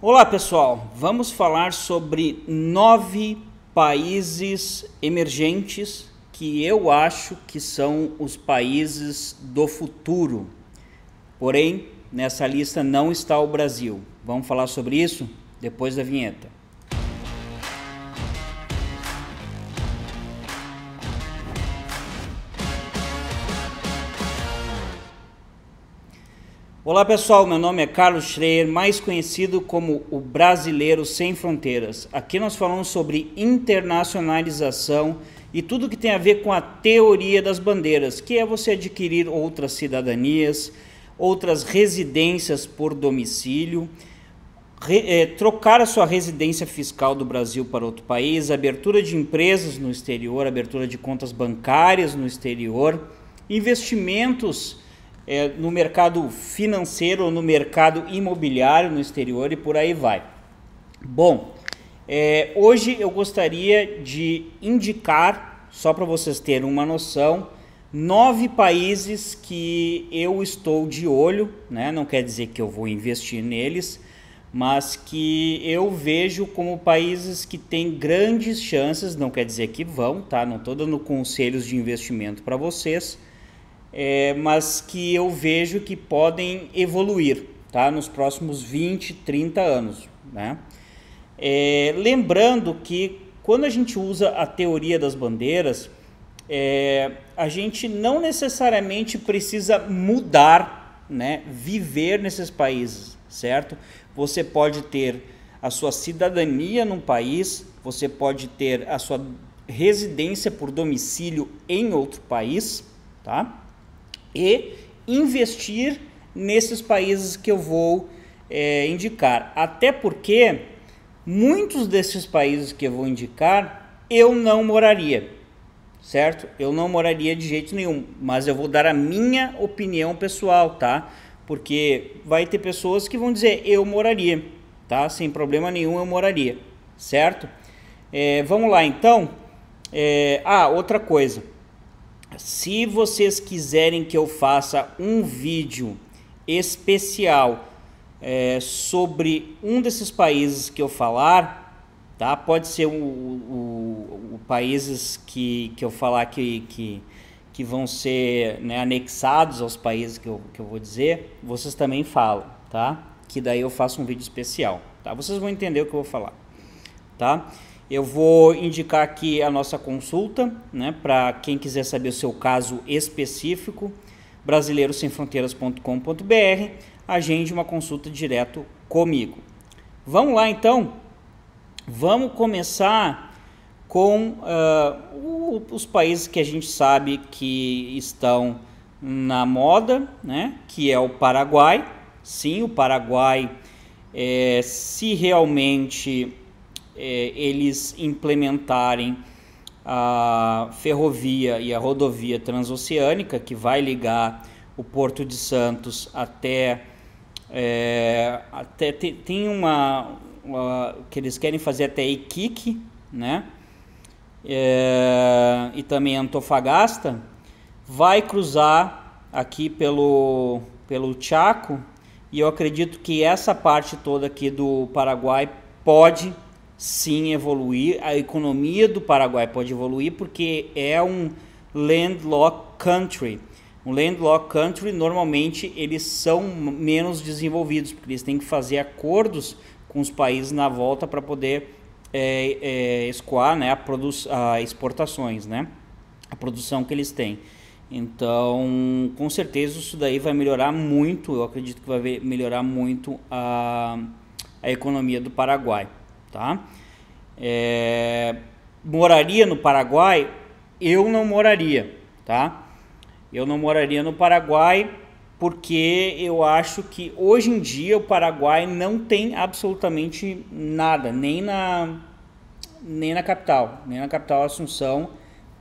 Olá pessoal, vamos falar sobre nove países emergentes que eu acho que são os países do futuro. Porém, nessa lista não está o Brasil. Vamos falar sobre isso depois da vinheta. Olá pessoal, meu nome é Carlos Schreier, mais conhecido como o Brasileiro Sem Fronteiras. Aqui nós falamos sobre internacionalização e tudo que tem a ver com a teoria das bandeiras, que é você adquirir outras cidadanias, outras residências por domicílio, re, é, trocar a sua residência fiscal do Brasil para outro país, abertura de empresas no exterior, abertura de contas bancárias no exterior, investimentos é, no mercado financeiro, ou no mercado imobiliário no exterior e por aí vai. Bom, é, hoje eu gostaria de indicar, só para vocês terem uma noção, nove países que eu estou de olho, né? não quer dizer que eu vou investir neles, mas que eu vejo como países que têm grandes chances, não quer dizer que vão, tá? Não estou dando conselhos de investimento para vocês, é, mas que eu vejo que podem evoluir tá? nos próximos 20, 30 anos. Né? É, lembrando que quando a gente usa a teoria das bandeiras, é, a gente não necessariamente precisa mudar, né? viver nesses países, certo? Você pode ter a sua cidadania num país, você pode ter a sua residência por domicílio em outro país, tá? e investir nesses países que eu vou é, indicar. Até porque muitos desses países que eu vou indicar eu não moraria, certo? Eu não moraria de jeito nenhum, mas eu vou dar a minha opinião pessoal, tá? Porque vai ter pessoas que vão dizer eu moraria, tá? Sem problema nenhum eu moraria, certo? É, vamos lá então. É, ah, outra coisa se vocês quiserem que eu faça um vídeo especial é, sobre um desses países que eu falar, tá? Pode ser o, o, o países que, que eu falar que, que, que vão ser né, anexados aos países que eu, que eu vou dizer, vocês também falam, tá? Que daí eu faço um vídeo especial, tá? Vocês vão entender o que eu vou falar, tá? Eu vou indicar aqui a nossa consulta, né, para quem quiser saber o seu caso específico, brasileirosemfronteiras.com.br, agende uma consulta direto comigo. Vamos lá então? Vamos começar com uh, os países que a gente sabe que estão na moda, né, que é o Paraguai. Sim, o Paraguai, é, se realmente é, eles implementarem a ferrovia e a rodovia transoceânica que vai ligar o Porto de Santos até é, até tem, tem uma, uma, que eles querem fazer até Iquique, né? É, e também Antofagasta vai cruzar aqui pelo pelo Chaco e eu acredito que essa parte toda aqui do Paraguai pode sim evoluir, a economia do Paraguai pode evoluir porque é um landlocked country. Um landlocked country normalmente eles são menos desenvolvidos porque eles têm que fazer acordos com os países na volta para poder é, é, escoar né, a, a exportações, né, a produção que eles têm. Então, com certeza isso daí vai melhorar muito, eu acredito que vai melhorar muito a, a economia do Paraguai tá? É, moraria no Paraguai? Eu não moraria, tá? Eu não moraria no Paraguai porque eu acho que hoje em dia o Paraguai não tem absolutamente nada, nem na nem na capital, nem na capital Assunção.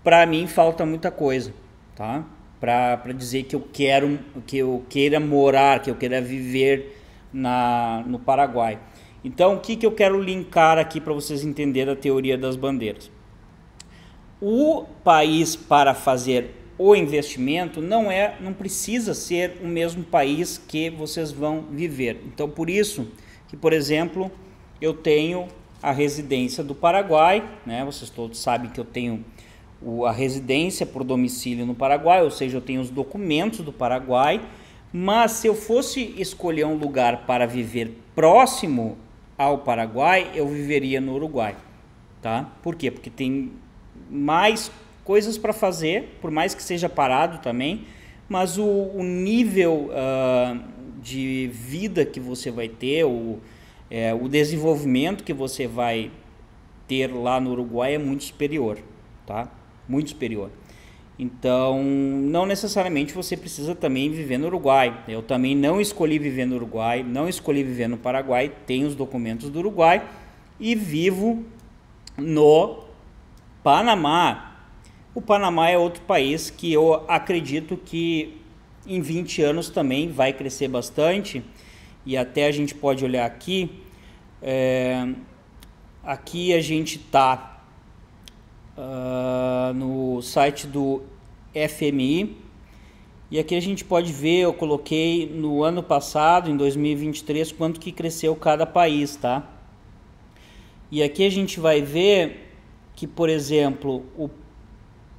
Para mim falta muita coisa, tá? Para dizer que eu quero que eu queira morar, que eu queira viver na no Paraguai. Então, o que, que eu quero linkar aqui para vocês entenderem a teoria das bandeiras? O país para fazer o investimento não é, não precisa ser o mesmo país que vocês vão viver. Então, por isso que, por exemplo, eu tenho a residência do Paraguai, né? Vocês todos sabem que eu tenho o, a residência por domicílio no Paraguai, ou seja, eu tenho os documentos do Paraguai. Mas se eu fosse escolher um lugar para viver próximo ao Paraguai, eu viveria no Uruguai, tá? Por quê? Porque tem mais coisas para fazer, por mais que seja parado também, mas o, o nível uh, de vida que você vai ter, o, é, o desenvolvimento que você vai ter lá no Uruguai é muito superior, tá? Muito superior. Então, não necessariamente você precisa também viver no Uruguai. Eu também não escolhi viver no Uruguai, não escolhi viver no Paraguai, tenho os documentos do Uruguai e vivo no Panamá. O Panamá é outro país que eu acredito que em 20 anos também vai crescer bastante e até a gente pode olhar aqui. É, aqui a gente está ah, no site do FMI. E aqui a gente pode ver, eu coloquei no ano passado, em 2023, quanto que cresceu cada país, tá? E aqui a gente vai ver que, por exemplo, o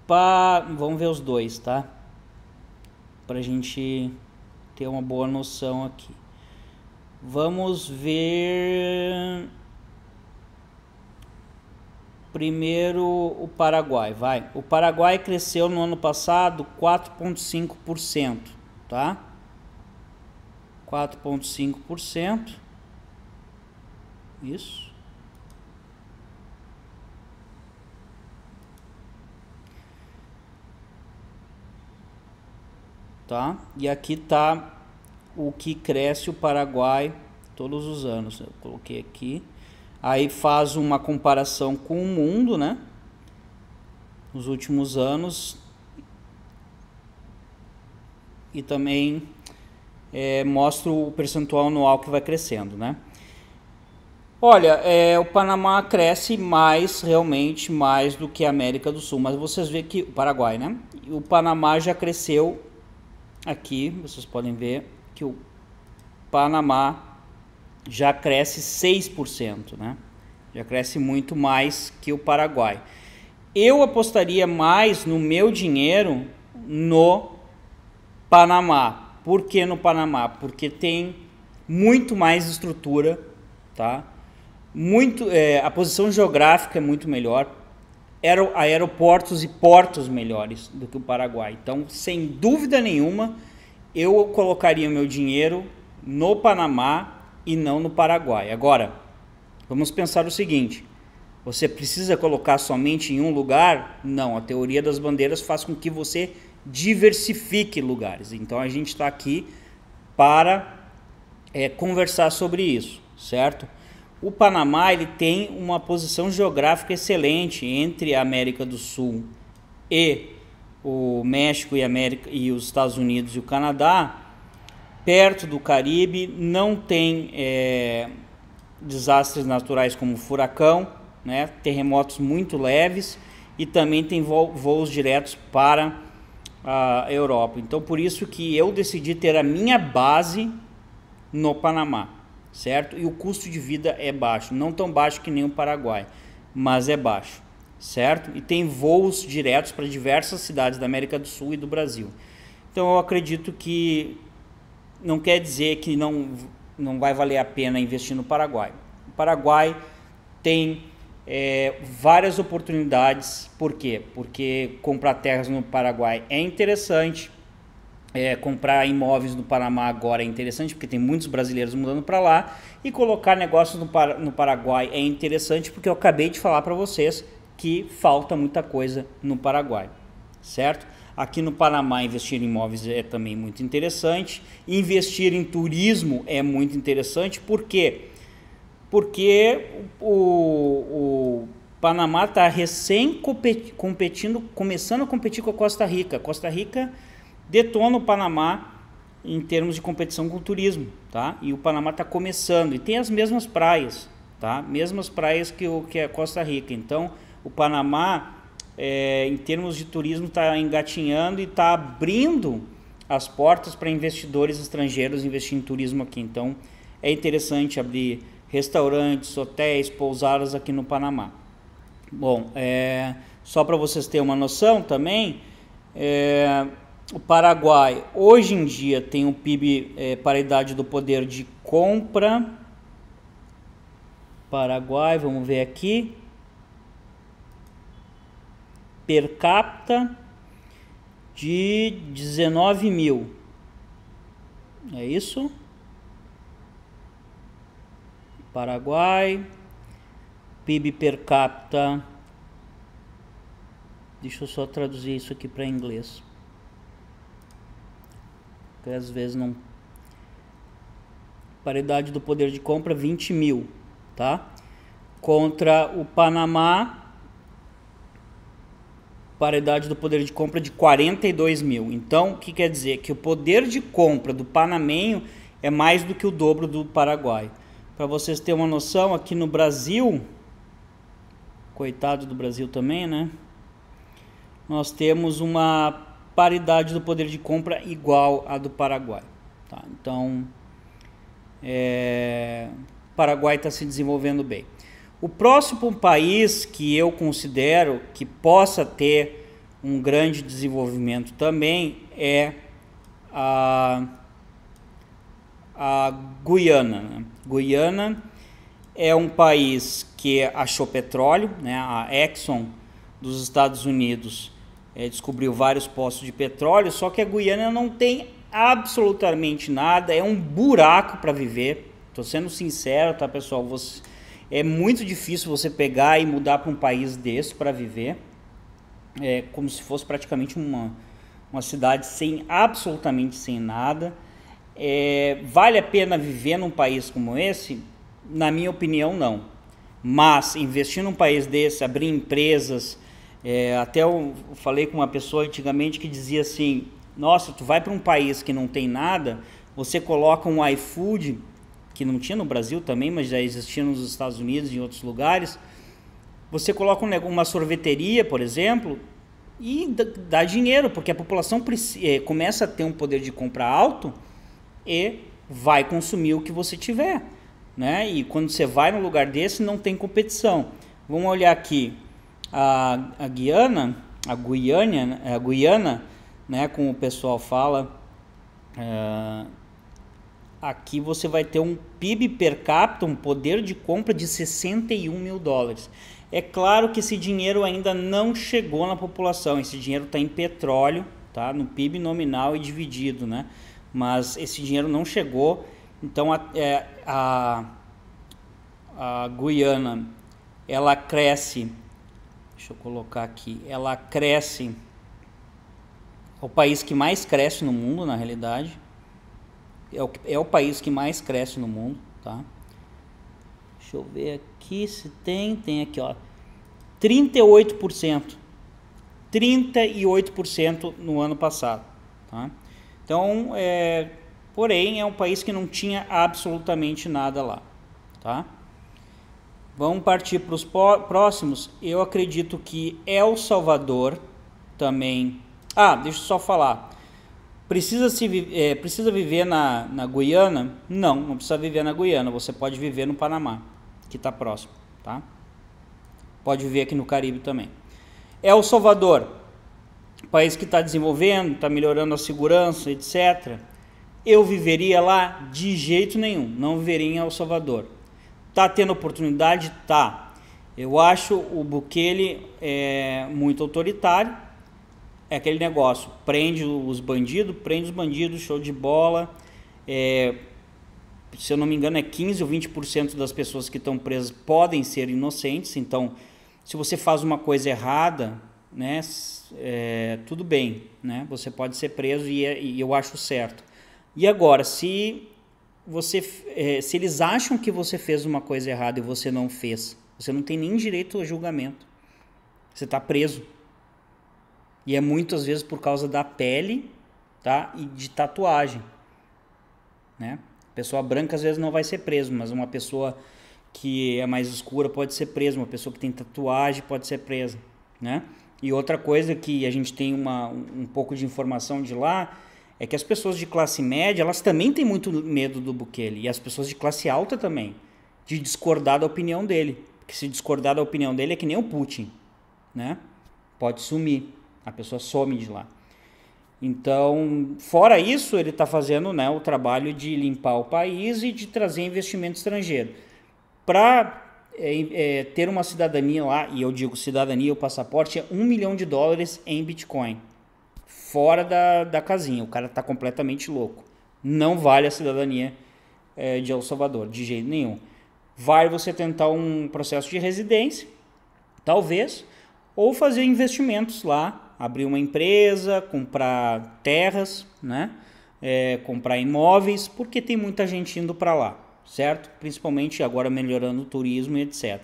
pa... vamos ver os dois, tá? Para a gente ter uma boa noção aqui. Vamos ver Primeiro, o Paraguai, vai. O Paraguai cresceu no ano passado 4,5%, tá? 4,5%. Isso. Tá? E aqui tá o que cresce o Paraguai todos os anos. Eu coloquei aqui Aí faz uma comparação com o mundo, né? Nos últimos anos. E também é, mostra o percentual anual que vai crescendo, né? Olha, é, o Panamá cresce mais, realmente, mais do que a América do Sul. Mas vocês veem que... O Paraguai, né? O Panamá já cresceu aqui. Vocês podem ver que o Panamá já cresce 6%, né? Já cresce muito mais que o Paraguai. Eu apostaria mais no meu dinheiro no Panamá. Por que no Panamá? Porque tem muito mais estrutura, tá? Muito, é, a posição geográfica é muito melhor, aer aeroportos e portos melhores do que o Paraguai. Então, sem dúvida nenhuma, eu colocaria meu dinheiro no Panamá e não no Paraguai. Agora, vamos pensar o seguinte: você precisa colocar somente em um lugar? Não, a teoria das bandeiras faz com que você diversifique lugares. Então a gente está aqui para é, conversar sobre isso, certo? O Panamá ele tem uma posição geográfica excelente entre a América do Sul e o México e, América, e os Estados Unidos e o Canadá perto do Caribe, não tem é, desastres naturais como furacão, né, terremotos muito leves e também tem voos diretos para a Europa. Então, por isso que eu decidi ter a minha base no Panamá, certo? E o custo de vida é baixo, não tão baixo que nem o Paraguai, mas é baixo, certo? E tem voos diretos para diversas cidades da América do Sul e do Brasil. Então, eu acredito que não quer dizer que não, não vai valer a pena investir no Paraguai. O Paraguai tem é, várias oportunidades, por quê? Porque comprar terras no Paraguai é interessante, é, comprar imóveis no Panamá agora é interessante, porque tem muitos brasileiros mudando para lá, e colocar negócios no, no Paraguai é interessante, porque eu acabei de falar para vocês que falta muita coisa no Paraguai, certo? Aqui no Panamá, investir em imóveis é também muito interessante. Investir em turismo é muito interessante, por quê? Porque o, o Panamá está recém competindo, começando a competir com a Costa Rica. Costa Rica detona o Panamá em termos de competição com o turismo, tá? E o Panamá está começando e tem as mesmas praias, tá? Mesmas praias que o que a Costa Rica. Então, o Panamá é, em termos de turismo, está engatinhando e está abrindo as portas para investidores estrangeiros investir em turismo aqui. Então, é interessante abrir restaurantes, hotéis, pousadas aqui no Panamá. Bom, é, só para vocês terem uma noção também, é, o Paraguai hoje em dia tem um PIB é, paridade do poder de compra. Paraguai, vamos ver aqui, per capita de 19 mil. É isso? Paraguai, PIB per capita. Deixa eu só traduzir isso aqui para inglês. Porque às vezes não. Paridade do poder de compra 20 mil, tá? Contra o Panamá, paridade do poder de compra de 42 mil. Então, o que quer dizer? Que o poder de compra do panamenho é mais do que o dobro do Paraguai. Para vocês terem uma noção, aqui no Brasil, coitado do Brasil também, né? Nós temos uma paridade do poder de compra igual à do Paraguai. Tá? Então, é... o Paraguai está se desenvolvendo bem. O próximo país que eu considero que possa ter um grande desenvolvimento também é a, a Guiana. Né? Guiana é um país que achou petróleo, né? a Exxon dos Estados Unidos é, descobriu vários poços de petróleo, só que a Guiana não tem absolutamente nada, é um buraco para viver. Estou sendo sincero, tá pessoal? Você, é muito difícil você pegar e mudar para um país desse para viver. É como se fosse praticamente uma, uma cidade sem absolutamente sem nada. É, vale a pena viver num país como esse? Na minha opinião, não. Mas investir num país desse, abrir empresas, é, até eu falei com uma pessoa antigamente que dizia assim: Nossa, tu vai para um país que não tem nada, você coloca um iFood que não tinha no Brasil também, mas já existia nos Estados Unidos e em outros lugares. Você coloca uma sorveteria, por exemplo, e dá dinheiro, porque a população eh, começa a ter um poder de compra alto e vai consumir o que você tiver. Né? E quando você vai num lugar desse, não tem competição. Vamos olhar aqui a, a Guiana, a Guiânia, né, a Guiana, né, como o pessoal fala, eh, aqui você vai ter um PIB per capita, um poder de compra de 61 mil dólares. É claro que esse dinheiro ainda não chegou na população, esse dinheiro está em petróleo, tá? no PIB nominal e dividido, né? mas esse dinheiro não chegou, então a, é, a, a Guiana ela cresce, deixa eu colocar aqui, ela cresce, é o país que mais cresce no mundo na realidade, é o, é o país que mais cresce no mundo, tá? Deixa eu ver aqui se tem, tem aqui, ó. 38%. 38% no ano passado, tá? Então, é, porém, é um país que não tinha absolutamente nada lá, tá? Vamos partir para os próximos. Eu acredito que El Salvador também. Ah, deixa eu só falar. Precisa, se, é, precisa viver na, na Guiana? Não, não precisa viver na Guiana. Você pode viver no Panamá, que está próximo, tá? Pode viver aqui no Caribe também. El é Salvador, país que está desenvolvendo, está melhorando a segurança, etc. Eu viveria lá de jeito nenhum. Não viveria em El Salvador. Tá tendo oportunidade? Tá. Eu acho o Bukele é, muito autoritário é aquele negócio, prende os bandidos, prende os bandidos, show de bola. É, se eu não me engano, é 15 ou 20% das pessoas que estão presas podem ser inocentes. Então, se você faz uma coisa errada, né, é, tudo bem, né? Você pode ser preso e, é, e eu acho certo. E agora, se você, é, se eles acham que você fez uma coisa errada e você não fez, você não tem nem direito a julgamento. Você está preso. E é muitas vezes por causa da pele, tá? E de tatuagem, né? Pessoa branca às vezes não vai ser preso, mas uma pessoa que é mais escura pode ser presa, uma pessoa que tem tatuagem pode ser presa, né? E outra coisa que a gente tem uma, um pouco de informação de lá é que as pessoas de classe média, elas também têm muito medo do Bukele, e as pessoas de classe alta também, de discordar da opinião dele. Porque se discordar da opinião dele é que nem o Putin, né? Pode sumir. A pessoa some de lá. Então, fora isso, ele está fazendo né, o trabalho de limpar o país e de trazer investimento estrangeiro. Para é, é, ter uma cidadania lá, e eu digo cidadania, o passaporte é um milhão de dólares em Bitcoin. Fora da, da casinha, o cara está completamente louco. Não vale a cidadania é, de El Salvador, de jeito nenhum. Vai você tentar um processo de residência, talvez, ou fazer investimentos lá abrir uma empresa, comprar terras, né? É, comprar imóveis, porque tem muita gente indo para lá, certo? Principalmente agora melhorando o turismo e etc.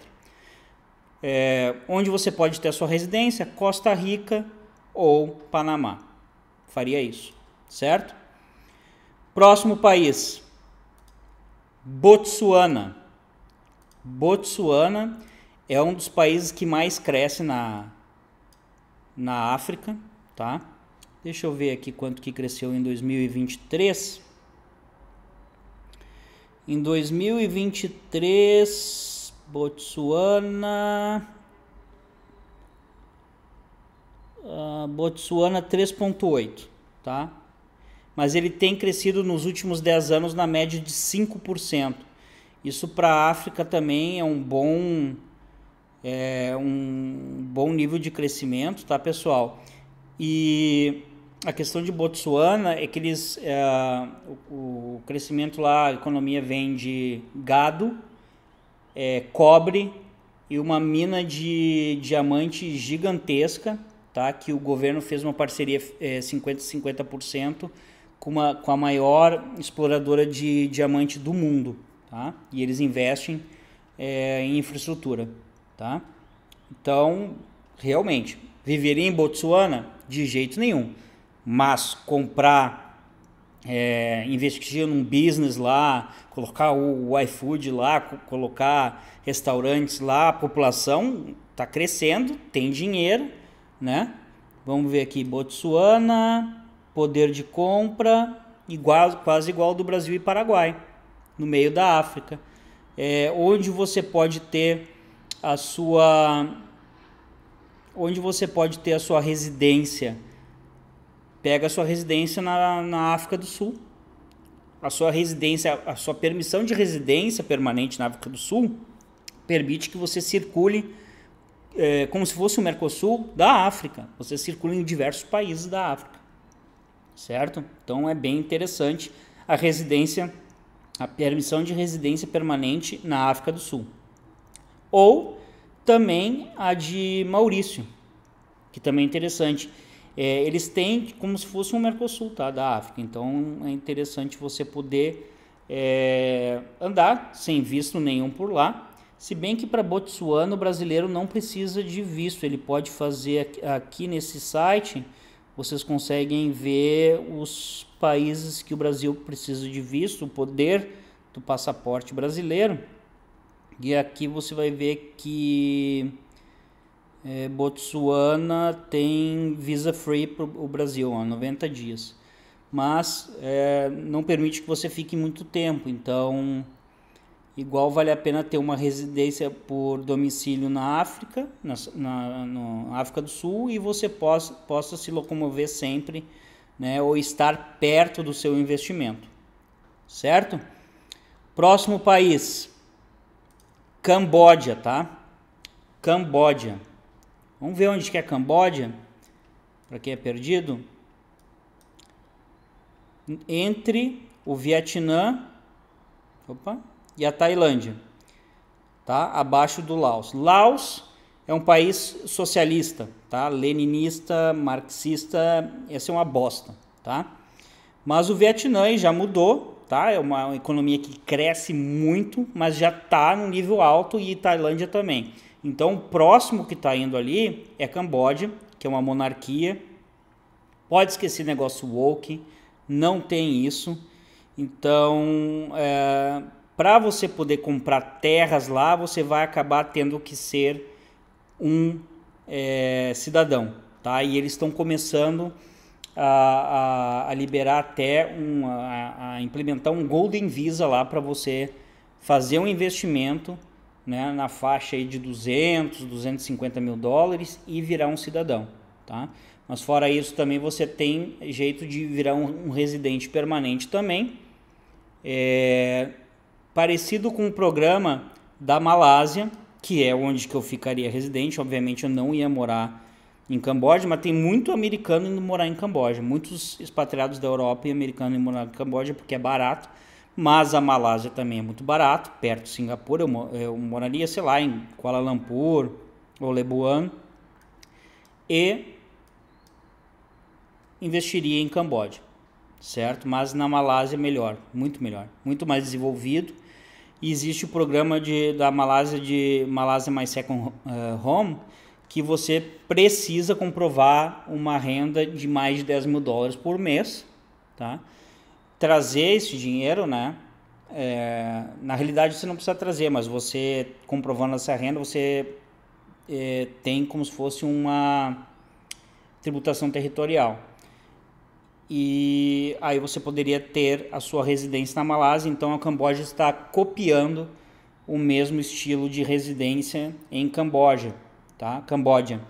É, onde você pode ter a sua residência? Costa Rica ou Panamá. Faria isso, certo? Próximo país: Botsuana. Botsuana é um dos países que mais cresce na na África, tá? Deixa eu ver aqui quanto que cresceu em 2023. Em 2023, Botsuana ah, Botsuana 3.8, tá? Mas ele tem crescido nos últimos 10 anos na média de 5%. Isso para a África também é um bom é, um bom nível de crescimento, tá, pessoal? E a questão de Botsuana é que eles, é, o, o, crescimento lá, a economia vem de gado, é, cobre e uma mina de diamante gigantesca, tá? Que o governo fez uma parceria 50-50% é, com, uma, com a maior exploradora de diamante do mundo, tá? E eles investem é, em infraestrutura tá? Então, realmente, viveria em Botsuana de jeito nenhum, mas comprar, é, investir num business lá, colocar o, o iFood lá, colocar restaurantes lá, a população está crescendo, tem dinheiro, né? Vamos ver aqui, Botsuana, poder de compra igual, quase igual do Brasil e Paraguai, no meio da África, é, onde você pode ter a sua onde você pode ter a sua residência. Pega a sua residência na, na África do Sul. A sua residência, a sua permissão de residência permanente na África do Sul permite que você circule é, como se fosse o Mercosul da África. Você circula em diversos países da África, certo? Então é bem interessante a residência, a permissão de residência permanente na África do Sul. Ou também a de Maurício, que também é interessante. É, eles têm como se fosse um Mercosul tá, da África, então é interessante você poder é, andar sem visto nenhum por lá. Se bem que para Botsuana o brasileiro não precisa de visto, ele pode fazer aqui nesse site, vocês conseguem ver os países que o Brasil precisa de visto, o poder do passaporte brasileiro. E aqui você vai ver que é, Botsuana tem visa free para o Brasil, ó, 90 dias. Mas é, não permite que você fique muito tempo, então igual vale a pena ter uma residência por domicílio na África, na, na no África do Sul, e você possa, possa se locomover sempre né, ou estar perto do seu investimento, certo? Próximo país, Camboja, tá? Camboja. Vamos ver onde que é Camboja? Para quem é perdido. Entre o Vietnã opa, e a Tailândia. Tá? Abaixo do Laos. Laos é um país socialista, tá? Leninista, marxista, essa é uma bosta, tá? Mas o Vietnã já mudou, tá? É uma economia que cresce muito, mas já está num nível alto e Tailândia também. Então, o próximo que está indo ali é Camboja, que é uma monarquia. Pode esquecer negócio woke, não tem isso. Então, é, para você poder comprar terras lá, você vai acabar tendo que ser um é, cidadão, tá? E eles estão começando a, a, a liberar até um, a, a, implementar um Golden Visa lá para você fazer um investimento né, na faixa aí de 200, 250 mil dólares e virar um cidadão, tá? Mas fora isso também você tem jeito de virar um, um residente permanente também, é, parecido com o programa da Malásia, que é onde que eu ficaria residente, obviamente eu não ia morar em Camboja, mas tem muito americano indo morar em Camboja, muitos expatriados da Europa e americano indo morar em Camboja porque é barato, mas a Malásia também é muito barato, perto de Singapura, eu, eu moraria, sei lá, em Kuala Lumpur ou Lebuan e investiria em Camboja, certo? Mas na Malásia é melhor, muito melhor, muito mais desenvolvido. E existe o programa de, da Malásia de Malásia My Second eh, Home, que você precisa comprovar uma renda de mais de 10 mil dólares por mês, tá? Trazer esse dinheiro, né? É, na realidade você não precisa trazer, mas você comprovando essa renda, você é, tem como se fosse uma tributação territorial. E aí você poderia ter a sua residência na Malásia, então a Camboja está copiando o mesmo estilo de residência em Camboja tá? Camboja.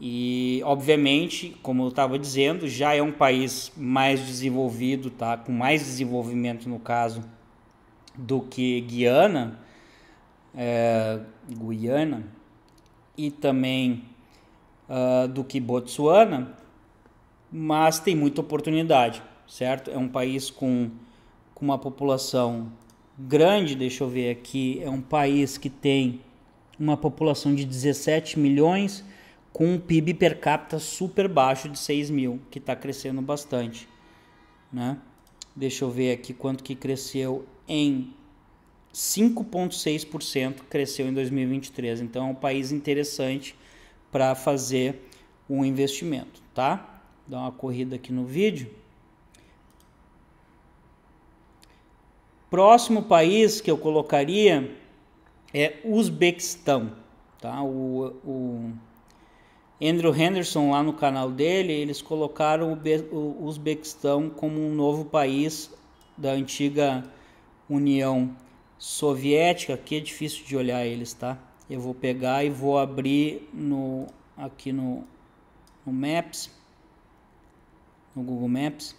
E, obviamente, como eu estava dizendo, já é um país mais desenvolvido, tá? com mais desenvolvimento, no caso, do que Guiana, é, Guiana, e também uh, do que Botsuana, mas tem muita oportunidade, certo? É um país com, com uma população grande, deixa eu ver aqui, é um país que tem uma população de 17 milhões com um PIB per capita super baixo de 6 mil, que está crescendo bastante. Né? Deixa eu ver aqui quanto que cresceu em 5,6% cresceu em 2023. Então é um país interessante para fazer um investimento, tá? Dá uma corrida aqui no vídeo. Próximo país que eu colocaria é Uzbequistão, tá? O, o Andrew Henderson lá no canal dele, eles colocaram o, o Uzbequistão como um novo país da antiga União Soviética, que é difícil de olhar eles, tá? Eu vou pegar e vou abrir no aqui no, no Maps, no Google Maps.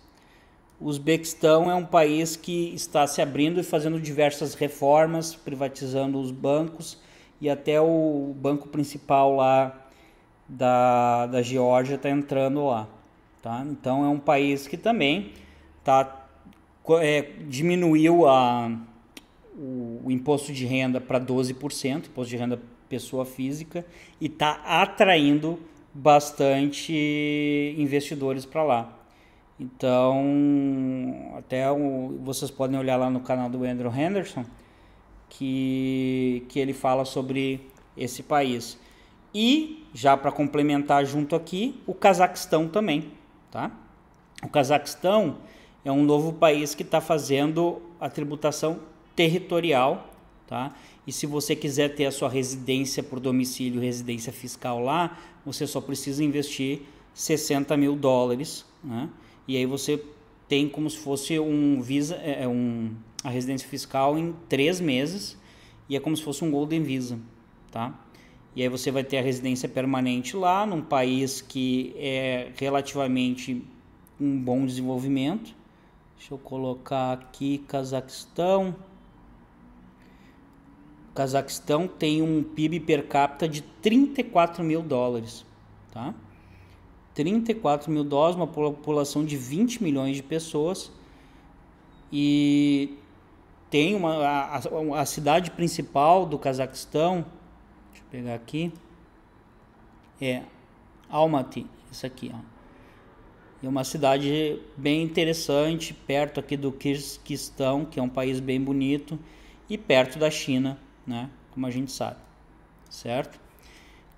O Uzbequistão é um país que está se abrindo e fazendo diversas reformas, privatizando os bancos e até o banco principal lá da, da Geórgia está entrando lá. Tá? Então é um país que também tá, é, diminuiu a, o, o imposto de renda para 12%, imposto de renda pessoa física, e está atraindo bastante investidores para lá. Então, até o, vocês podem olhar lá no canal do Andrew Henderson, que, que ele fala sobre esse país. E, já para complementar junto aqui, o Cazaquistão também. Tá? O Cazaquistão é um novo país que está fazendo a tributação territorial. Tá? E se você quiser ter a sua residência por domicílio, residência fiscal lá, você só precisa investir 60 mil dólares. Né? E aí você tem como se fosse um visa, é, é, um, a residência fiscal em três meses e é como se fosse um golden visa, tá? E aí você vai ter a residência permanente lá, num país que é relativamente um bom desenvolvimento. Deixa eu colocar aqui Cazaquistão. O Cazaquistão tem um PIB per capita de 34 mil dólares, tá? 34 mil doses, uma população de 20 milhões de pessoas. E tem uma, a, a cidade principal do Cazaquistão, deixa eu pegar aqui, é Almaty, isso aqui, ó. É uma cidade bem interessante, perto aqui do Kirguistão, que é um país bem bonito, e perto da China, né? Como a gente sabe, certo?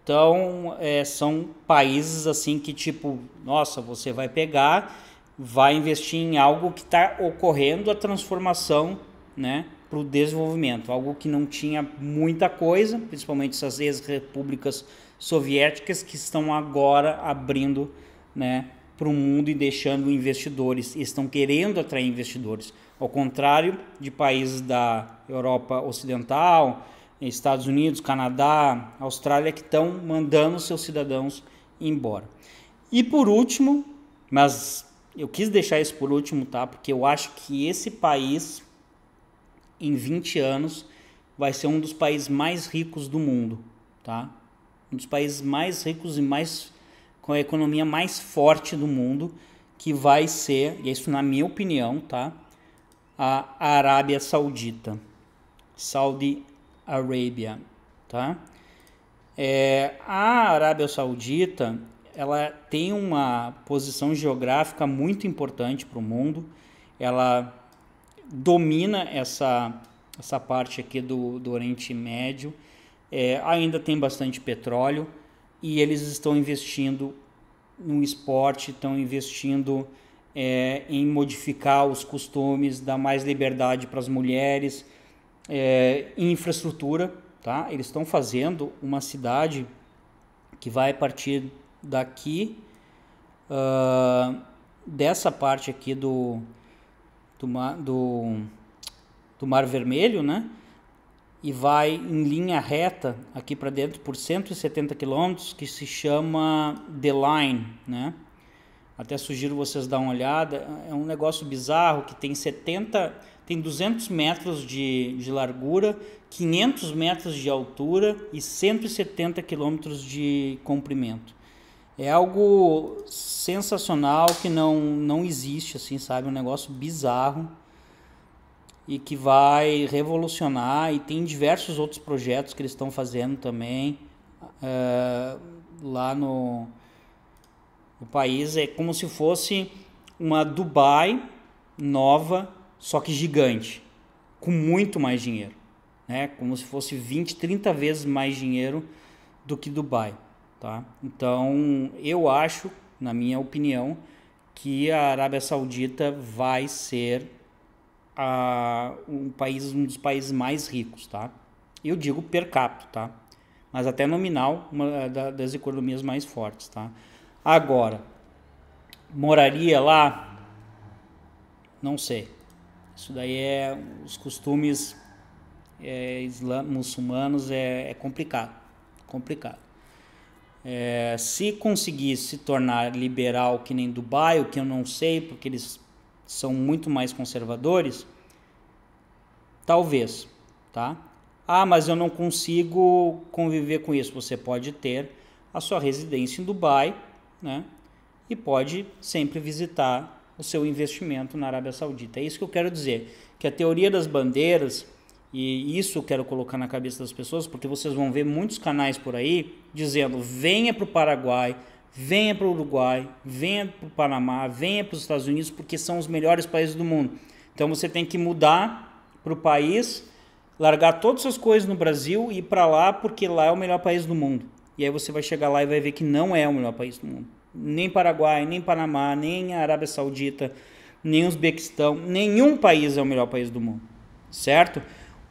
Então, é, são países assim que, tipo, nossa, você vai pegar, vai investir em algo que está ocorrendo a transformação né, para o desenvolvimento, algo que não tinha muita coisa, principalmente essas ex-repúblicas soviéticas que estão agora abrindo né, para o mundo e deixando investidores, estão querendo atrair investidores, ao contrário de países da Europa Ocidental, Estados Unidos, Canadá, Austrália, que estão mandando seus cidadãos embora. E por último, mas eu quis deixar isso por último, tá? Porque eu acho que esse país, em 20 anos, vai ser um dos países mais ricos do mundo, tá? Um dos países mais ricos e mais com a economia mais forte do mundo, que vai ser, e é isso na minha opinião, tá? A Arábia Saudita. Saudi Arabia, tá? É, a Arábia Saudita ela tem uma posição geográfica muito importante para o mundo. Ela domina essa, essa parte aqui do, do Oriente Médio. É, ainda tem bastante petróleo e eles estão investindo no esporte, estão investindo é, em modificar os costumes, dar mais liberdade para as mulheres é, em infraestrutura, tá? Eles estão fazendo uma cidade que vai partir daqui, uh, dessa parte aqui do, do, do, do Mar Vermelho, né? e vai em linha reta aqui para dentro por 170 quilômetros que se chama The Line, né? Até sugiro vocês dar uma olhada, é um negócio bizarro que tem 70 tem 200 metros de, de largura, 500 metros de altura e 170 quilômetros de comprimento. É algo sensacional que não, não existe, assim, sabe? Um negócio bizarro e que vai revolucionar. E tem diversos outros projetos que eles estão fazendo também uh, lá no, no país. É como se fosse uma Dubai nova só que gigante, com muito mais dinheiro, né? Como se fosse 20, 30 vezes mais dinheiro do que Dubai, tá? Então, eu acho, na minha opinião, que a Arábia Saudita vai ser a, um país um dos países mais ricos, tá? Eu digo per capita, tá? Mas até nominal, uma das economias mais fortes, tá? Agora, moraria lá? Não sei. Isso daí é os costumes é, muçulmanos é, é complicado, complicado. É, se conseguir se tornar liberal que nem Dubai, o que eu não sei, porque eles são muito mais conservadores, talvez, tá? Ah, mas eu não consigo conviver com isso. Você pode ter a sua residência em Dubai, né? E pode sempre visitar o seu investimento na Arábia Saudita. É isso que eu quero dizer, que a teoria das bandeiras, e isso eu quero colocar na cabeça das pessoas, porque vocês vão ver muitos canais por aí dizendo: venha para o Paraguai, venha para o Uruguai, venha para o Panamá, venha para os Estados Unidos, porque são os melhores países do mundo. Então você tem que mudar para o país, largar todas as coisas no Brasil e ir para lá, porque lá é o melhor país do mundo. E aí você vai chegar lá e vai ver que não é o melhor país do mundo nem Paraguai, nem Panamá, nem Arábia Saudita, nem Uzbequistão, nenhum país é o melhor país do mundo, certo?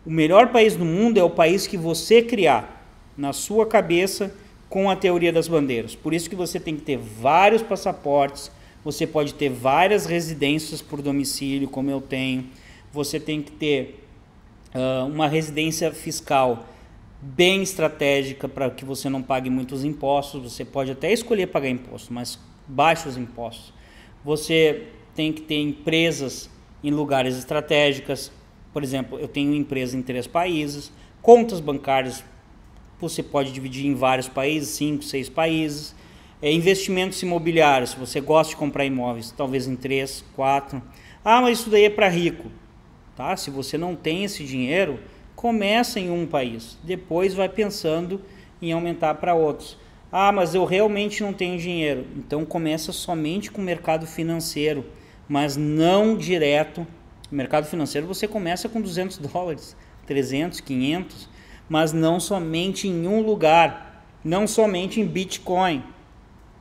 O melhor país do mundo é o país que você criar na sua cabeça com a teoria das bandeiras. Por isso que você tem que ter vários passaportes, você pode ter várias residências por domicílio, como eu tenho, você tem que ter uh, uma residência fiscal bem estratégica para que você não pague muitos impostos. Você pode até escolher pagar imposto, mas baixos impostos. Você tem que ter empresas em lugares estratégicas. Por exemplo, eu tenho empresa em três países, contas bancárias você pode dividir em vários países, cinco, seis países. É, investimentos imobiliários, se você gosta de comprar imóveis, talvez em três, quatro. Ah, mas isso daí é para rico. Tá? Se você não tem esse dinheiro, começa em um país, depois vai pensando em aumentar para outros. Ah, mas eu realmente não tenho dinheiro. Então começa somente com o mercado financeiro, mas não direto. mercado financeiro você começa com 200 dólares, 300, 500, mas não somente em um lugar, não somente em Bitcoin,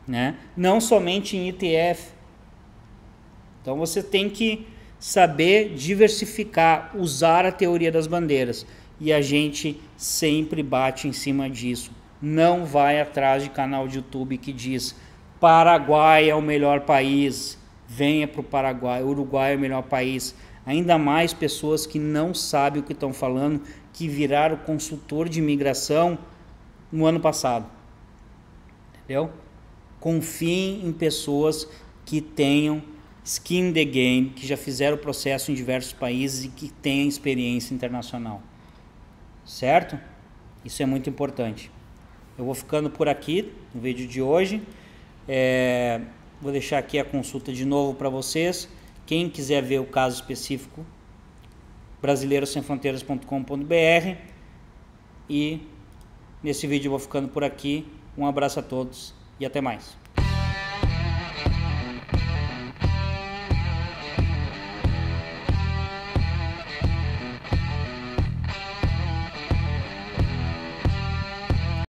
né? Não somente em ETF. Então você tem que saber diversificar, usar a teoria das bandeiras. E a gente sempre bate em cima disso. Não vai atrás de canal de YouTube que diz Paraguai é o melhor país, venha para o Paraguai, Uruguai é o melhor país. Ainda mais pessoas que não sabem o que estão falando, que viraram consultor de imigração no ano passado. Entendeu? Confiem em pessoas que tenham skin the game, que já fizeram o processo em diversos países e que têm experiência internacional. Certo? Isso é muito importante. Eu vou ficando por aqui no vídeo de hoje. É, vou deixar aqui a consulta de novo para vocês. Quem quiser ver o caso específico, brasileirosemfronteiras.com.br. E nesse vídeo eu vou ficando por aqui. Um abraço a todos e até mais.